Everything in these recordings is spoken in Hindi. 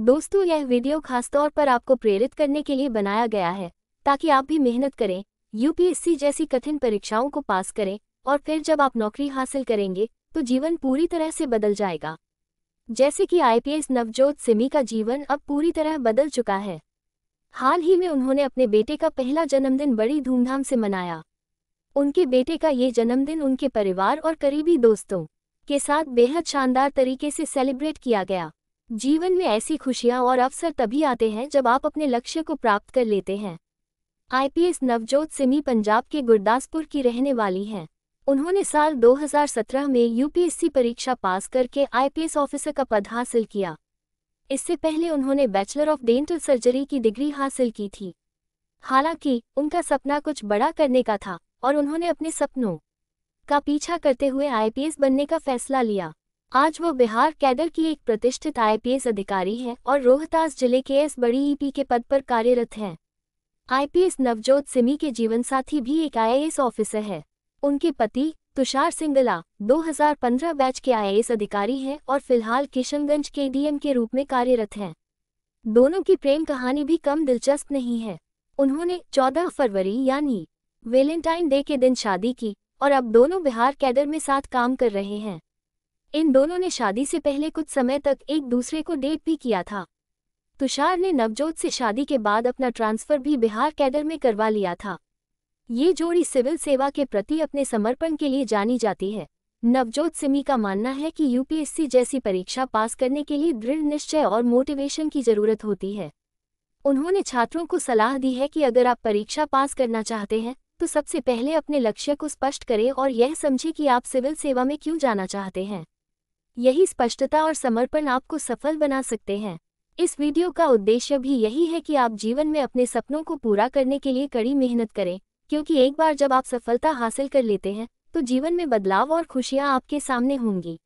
दोस्तों यह वीडियो खासतौर पर आपको प्रेरित करने के लिए बनाया गया है ताकि आप भी मेहनत करें यूपीएससी जैसी कठिन परीक्षाओं को पास करें और फिर जब आप नौकरी हासिल करेंगे तो जीवन पूरी तरह से बदल जाएगा जैसे कि आईपीएस नवजोत सिमी का जीवन अब पूरी तरह बदल चुका है हाल ही में उन्होंने अपने बेटे का पहला जन्मदिन बड़ी धूमधाम से मनाया उनके बेटे का ये जन्मदिन उनके परिवार और करीबी दोस्तों के साथ बेहद शानदार तरीके से सेलिब्रेट किया गया जीवन में ऐसी खुशियां और अवसर तभी आते हैं जब आप अपने लक्ष्य को प्राप्त कर लेते हैं आईपीएस नवजोत सिमी पंजाब के गुरदासपुर की रहने वाली हैं उन्होंने साल 2017 में यूपीएससी परीक्षा पास करके आईपीएस ऑफिसर का पद हासिल किया इससे पहले उन्होंने बैचलर ऑफ डेंटल सर्जरी की डिग्री हासिल की थी हालांकि उनका सपना कुछ बड़ा करने का था और उन्होंने अपने सपनों का पीछा करते हुए आईपीएस बनने का फैसला लिया आज वो बिहार कैडर की एक प्रतिष्ठित आईपीएस अधिकारी हैं और रोहतास जिले के एस बड़ी ईपी के पद पर कार्यरत हैं आईपीएस नवजोत सिमी के जीवनसाथी भी एक आईएएस ऑफिसर है उनके पति तुषार सिंगला 2015 बैच के आईएएस अधिकारी हैं और फिलहाल किशनगंज के डीएम के रूप में कार्यरत हैं दोनों की प्रेम कहानी भी कम दिलचस्प नहीं है उन्होंने 14 फरवरी यानी वेलेंटाइन डे के दिन शादी की और अब दोनों बिहार कैडर में साथ काम कर रहे हैं इन दोनों ने शादी से पहले कुछ समय तक एक दूसरे को डेट भी किया था तुषार ने नवजोत से शादी के बाद अपना ट्रांसफ़र भी बिहार कैडर में करवा लिया था ये जोड़ी सिविल सेवा के प्रति अपने समर्पण के लिए जानी जाती है नवजोत सिमी का मानना है कि यूपीएससी जैसी परीक्षा पास करने के लिए दृढ़ निश्चय और मोटिवेशन की जरूरत होती है उन्होंने छात्रों को सलाह दी है कि अगर आप परीक्षा पास करना चाहते हैं तो सबसे पहले अपने लक्ष्य को स्पष्ट करें और यह समझें कि आप सिविल सेवा में क्यों जाना चाहते हैं यही स्पष्टता और समर्पण आपको सफल बना सकते हैं इस वीडियो का उद्देश्य भी यही है कि आप जीवन में अपने सपनों को पूरा करने के लिए कड़ी मेहनत करें क्योंकि एक बार जब आप सफलता हासिल कर लेते हैं तो जीवन में बदलाव और खुशियाँ आपके सामने होंगी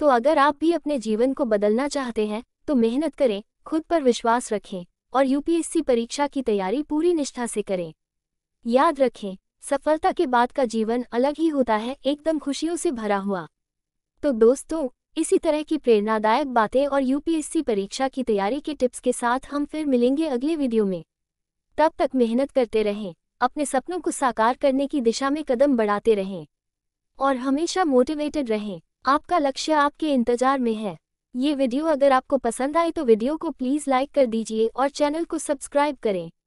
तो अगर आप भी अपने जीवन को बदलना चाहते हैं तो मेहनत करें खुद पर विश्वास रखें और यूपीएससी परीक्षा की तैयारी पूरी निष्ठा से करें याद रखें सफलता के बाद का जीवन अलग ही होता है एकदम खुशियों से भरा हुआ तो दोस्तों इसी तरह की प्रेरणादायक बातें और यूपीएससी परीक्षा की तैयारी के टिप्स के साथ हम फिर मिलेंगे अगले वीडियो में तब तक मेहनत करते रहें अपने सपनों को साकार करने की दिशा में कदम बढ़ाते रहें और हमेशा मोटिवेटेड रहें आपका लक्ष्य आपके इंतजार में है ये वीडियो अगर आपको पसंद आए तो वीडियो को प्लीज़ लाइक कर दीजिए और चैनल को सब्सक्राइब करें